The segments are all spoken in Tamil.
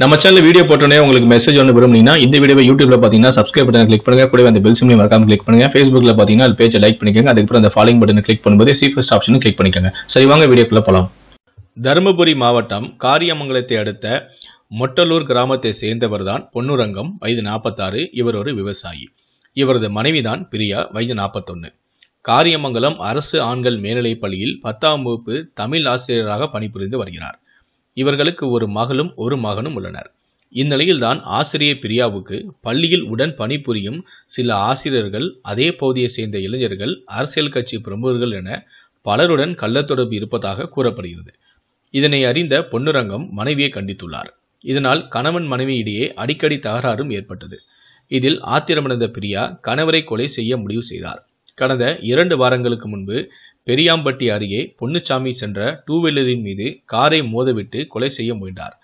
நம்ம சேனல் வீடியோ போட்டோன்னே உங்களுக்கு மெசேஜ் ஒன்று விரும்புனீங்கன்னா இந்த வீடியோ யூடியூப்ல பார்த்தீங்கன்னா சப்ஸ்கிரைப் பட்டன் கிளிக் பண்ணுங்க கூட அந்த பெல் சிம்லையும் மறக்காம கிளிக் பண்ணுங்க ஃபேஸ்புக்ல பார்த்தீங்கன்னா அது பேஜை லைக் பண்ணிக்கோங்க அதுக்கப்புறம் அந்த ஃபாலோ பட்டன் கிளிக் பண்ணும்போது ஃபஸ்ட் ஆப்ஷனும் கிளிக் பண்ணிக்கோங்க சரி வாங்க வீடியோக்குள்ள போகலாம் தருமபுரி மாவட்டம் காரியமங்கலத்தை அடுத்த மொட்டலூர் கிராமத்தை சேர்ந்தவர் தான் பொன்னுரங்கம் வயது நாற்பத்தாறு இவர் ஒரு விவசாயி இவரது மனைவிதான் பிரியா வயது நாற்பத்தொன்று காரியமங்கலம் அரசு ஆண்கள் மேல்நிலைப் பள்ளியில் பத்தாம் வகுப்பு தமிழ் ஆசிரியராக பணிபுரிந்து வருகிறார் இவர்களுக்கு ஒரு மகளும் ஒரு மகனும் உள்ளனர் இந்நிலையில்தான் ஆசிரியர் பிரியாவுக்கு பள்ளியில் உடன் பணிபுரியும் சில ஆசிரியர்கள் அதே பகுதியை சேர்ந்த இளைஞர்கள் அரசியல் கட்சி பிரமுகர்கள் என பலருடன் கள்ளத்தொடர்பு இருப்பதாக கூறப்படுகிறது இதனை அறிந்த பொன்னுரங்கம் மனைவியை கண்டித்துள்ளார் இதனால் கணவன் மனைவியிடையே அடிக்கடி தகராறும் ஏற்பட்டது இதில் ஆத்திரமடைந்த பிரியா கணவரை கொலை செய்ய முடிவு செய்தார் கடந்த இரண்டு வாரங்களுக்கு முன்பு பெரியாம்பட்டி அருகே பொன்னுச்சாமி சென்ற டூ வீலரின் மீது காரை மோதவிட்டு கொலை செய்ய முயன்றார்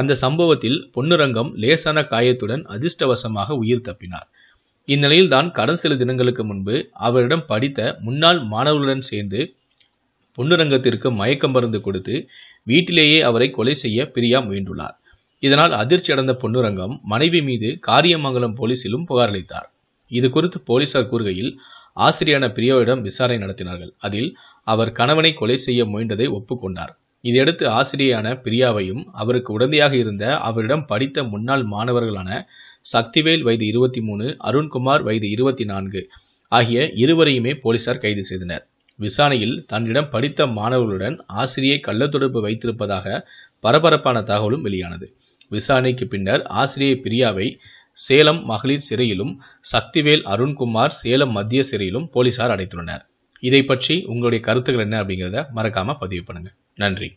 அந்த சம்பவத்தில் பொன்னுரங்கம் லேசான காயத்துடன் அதிர்ஷ்டவசமாக உயிர் தப்பினார் இந்நிலையில் தான் கடன் சில தினங்களுக்கு முன்பு அவரிடம் படித்த முன்னாள் மாணவர்களுடன் சேர்ந்து பொன்னுரங்கத்திற்கு மயக்கம் மருந்து கொடுத்து வீட்டிலேயே அவரை கொலை செய்ய பிரியா முயன்றுள்ளார் இதனால் அதிர்ச்சி அடைந்த பொன்னுரங்கம் மனைவி மீது காரியமங்கலம் போலீசிலும் புகாரளித்தார் இது குறித்து போலீசார் கூறுகையில் ஆசிரியான பிரியோவிடம் விசாரணை நடத்தினார்கள் அதில் அவர் கணவனை கொலை செய்ய முயன்றதை ஒப்புக்கொண்டார் இதையடுத்து ஆசிரியரான பிரியாவையும் அவருக்கு உடந்தையாக இருந்த அவரிடம் படித்த முன்னாள் மாணவர்களான சக்திவேல் வயது இருபத்தி மூணு அருண்குமார் வயது இருபத்தி நான்கு ஆகிய இருவரையுமே போலீசார் கைது செய்தனர் விசாரணையில் தன்னிடம் படித்த மாணவர்களுடன் ஆசிரியை கள்ளத்தொடர்பு வைத்திருப்பதாக பரபரப்பான தகவலும் வெளியானது விசாரணைக்கு பின்னர் ஆசிரியை பிரியாவை சேலம் மகளிர் சிறையிலும் சக்திவேல் அருண்குமார் சேலம் மத்திய சிறையிலும் போலீசார் அடைத்துள்ளனர் இதை பற்றி உங்களுடைய கருத்துக்கள் என்ன அப்படிங்கிறத மறக்காமல் பதிவு பண்ணுங்கள் நன்றி